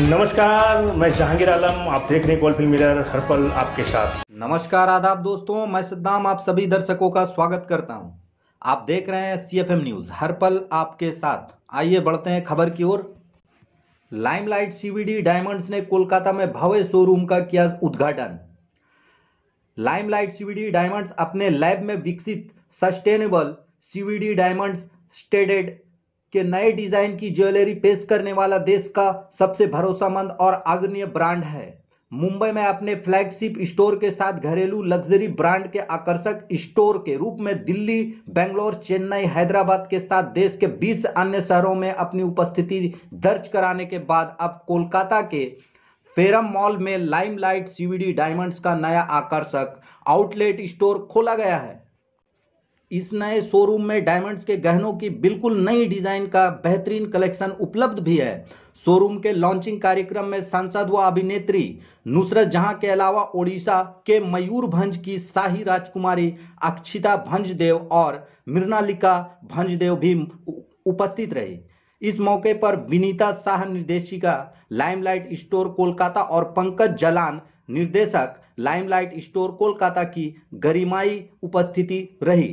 नमस्कार मैं जहांगीर आलम आप देख रहे हैं फिल्म मिरर हर पल आपके साथ नमस्कार आदाब दोस्तों मैं सिद्धाम आप सभी दर्शकों का स्वागत करता हूं आप देख रहे हैं सीएफएम न्यूज हर पल आपके साथ आइए बढ़ते हैं खबर की ओर लाइमलाइट सीवीडी डायमंड्स ने कोलकाता में भव्य शोरूम का किया उद्घाटन लाइमलाइट सीवीडी डायमंड्स अपने लैब में विकसित सस्टेनेबल सीवीडी डायमंड्स स्टेडेड के नए डिजाइन की ज्वेलरी पेश करने वाला देश का सबसे भरोसामंद और आग्रणीय ब्रांड है मुंबई में अपने फ्लैगशिप स्टोर के साथ घरेलू लग्जरी ब्रांड के आकर्षक स्टोर के रूप में दिल्ली बेंगलोर चेन्नई हैदराबाद के साथ देश के 20 अन्य शहरों में अपनी उपस्थिति दर्ज कराने के बाद अब कोलकाता के फेरम मॉल में लाइमलाइट सीवीडी डायमंड्स का नया आकर्षक आउटलेट स्टोर खोला गया है इस नए शोरूम में डायमंड्स के गहनों की बिल्कुल नई डिजाइन का बेहतरीन कलेक्शन उपलब्ध भी है शोरूम के लॉन्चिंग कार्यक्रम में सांसद व अभिनेत्री नुसरत जहां के अलावा ओडिशा के भंज की शाही राजकुमारी अक्षिता भंजदेव और मृणालिका भंजदेव भी उपस्थित रही इस मौके पर विनीता शाह निर्देशिका लाइमलाइट स्टोर कोलकाता और पंकज जलान निर्देशक लाइमलाइट स्टोर कोलकाता की गरिमाई उपस्थिति रही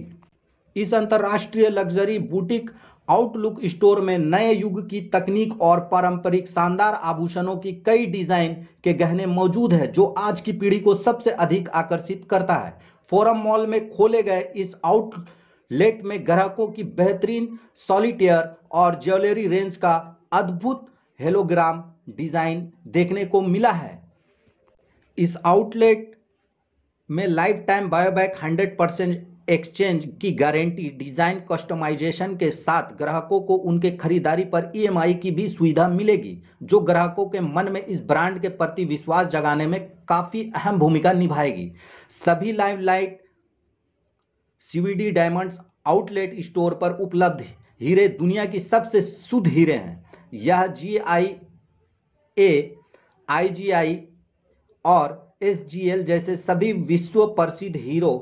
इस अंतर्राष्ट्रीय लग्जरी बुटीक आउटलुक स्टोर में नए युग की तकनीक और पारंपरिक शानदार आभूषणों की कई डिजाइन के गहने मौजूद है जो आज की पीढ़ी को सबसे अधिक आकर्षित करता है फोरम मॉल में खोले गए इस आउटलेट में ग्राहकों की बेहतरीन सॉलिटेयर और ज्वेलरी रेंज का अद्भुत हेलोग्राम डिजाइन देखने को मिला है इस आउटलेट में lifetime buyback hundred percent exchange की गारंटी डिजाइन कस्टमाइजेशन के साथ ग्राहकों को उनके खरीदारी पर ईएमआई e की भी सुविधा मिलेगी जो ग्राहकों के मन में इस ब्रांड के प्रति विश्वास जगाने में काफ़ी अहम भूमिका निभाएगी सभी live light CVD diamonds outlet store पर उपलब्ध हीरे दुनिया की सबसे शुद्ध हीरे हैं यह जी आई ए आई जी आई और एस जी एल जैसे सभी विश्व प्रसिद्ध हीरो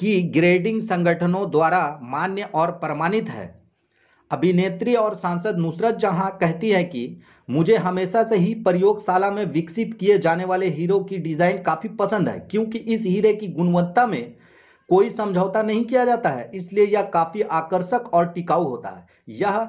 की ग्रेडिंग संगठनों द्वारा मान्य और प्रमाणित है अभिनेत्री और सांसद नुसरत जहां कहती है कि मुझे हमेशा से ही प्रयोगशाला में विकसित किए जाने वाले हीरो की डिज़ाइन काफ़ी पसंद है क्योंकि इस हीरे की गुणवत्ता में कोई समझौता नहीं किया जाता है इसलिए यह काफ़ी आकर्षक और टिकाऊ होता है यह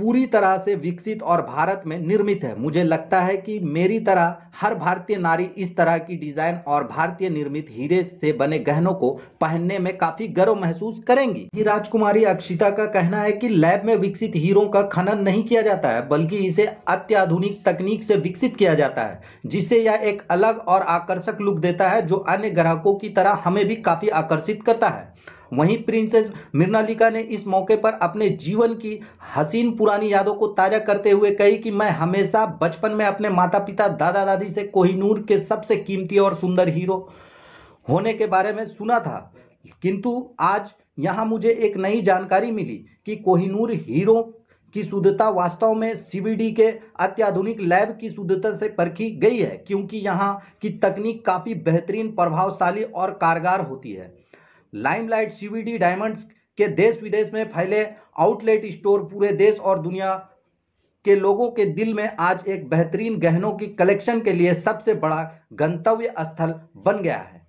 पूरी तरह से विकसित और भारत में निर्मित है मुझे लगता है कि मेरी तरह हर भारतीय नारी इस तरह की डिजाइन और भारतीय निर्मित हीरे से बने गहनों को पहनने में काफी गर्व महसूस करेंगी राजकुमारी अक्षिता का कहना है कि लैब में विकसित हीरों का खनन नहीं किया जाता है बल्कि इसे अत्याधुनिक तकनीक से विकसित किया जाता है जिससे यह एक अलग और आकर्षक लुक देता है जो अन्य ग्राहकों की तरह हमें भी काफी आकर्षित करता है वहीं प्रिंसेस मृणालिका ने इस मौके पर अपने जीवन की हसीन पुरानी यादों को ताजा करते हुए कही कि मैं हमेशा बचपन में अपने माता पिता दादा दादी से कोहिनूर के सबसे कीमती और सुंदर हीरो होने के बारे में सुना था किंतु आज यहाँ मुझे एक नई जानकारी मिली कि कोहिनूर हीरो की शुद्धता वास्तव में सीबीडी के अत्याधुनिक लैब की शुद्धता से परखी गई है क्योंकि यहाँ की तकनीक काफ़ी बेहतरीन प्रभावशाली और कारगर होती है लाइमलाइट सीवीडी डायमंड्स के देश विदेश में फैले आउटलेट स्टोर पूरे देश और दुनिया के लोगों के दिल में आज एक बेहतरीन गहनों की कलेक्शन के लिए सबसे बड़ा गंतव्य स्थल बन गया है